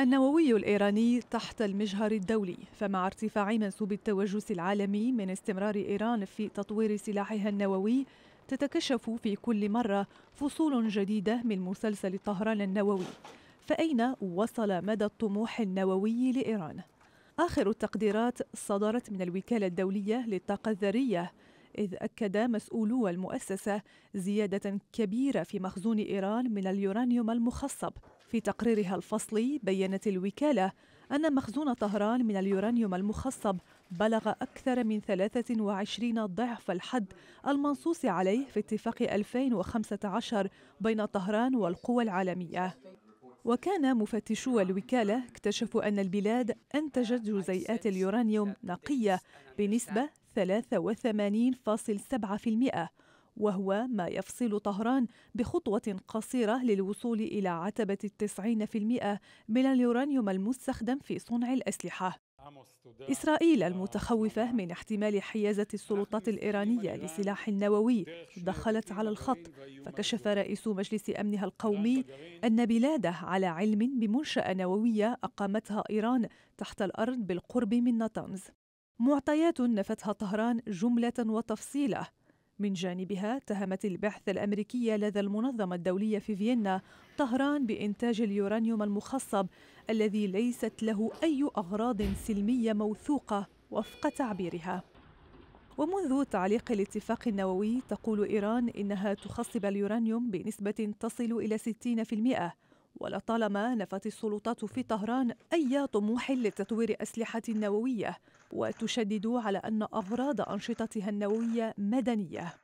النووي الإيراني تحت المجهر الدولي فمع ارتفاع منسوب التوجس العالمي من استمرار إيران في تطوير سلاحها النووي تتكشف في كل مرة فصول جديدة من مسلسل طهران النووي فأين وصل مدى الطموح النووي لإيران؟ آخر التقديرات صدرت من الوكالة الدولية للطاقة الذرية إذ أكد مسؤولو المؤسسة زيادة كبيرة في مخزون إيران من اليورانيوم المخصب في تقريرها الفصلي بيّنت الوكالة أن مخزون طهران من اليورانيوم المخصب بلغ أكثر من 23 ضعف الحد المنصوص عليه في اتفاق 2015 بين طهران والقوى العالمية وكان مفتشو الوكالة اكتشفوا أن البلاد أنتجت جزيئات اليورانيوم نقية بنسبة 83.7% وهو ما يفصل طهران بخطوة قصيرة للوصول إلى عتبة التسعين في المئة من اليورانيوم المستخدم في صنع الأسلحة إسرائيل المتخوفة من احتمال حيازة السلطات الإيرانية لسلاح نووي دخلت على الخط فكشف رئيس مجلس أمنها القومي أن بلاده على علم بمنشأة نووية أقامتها إيران تحت الأرض بالقرب من نطنز معطيات نفتها طهران جملة وتفصيلة من جانبها اتهمت البعثة الأمريكية لدى المنظمة الدولية في فيينا طهران بإنتاج اليورانيوم المخصب الذي ليست له أي أغراض سلمية موثوقة وفق تعبيرها ومنذ تعليق الاتفاق النووي تقول إيران إنها تخصب اليورانيوم بنسبة تصل إلى 60% ولطالما نفت السلطات في طهران أي طموح لتطوير أسلحة نووية وتشدد على أن أغراض أنشطتها النووية مدنية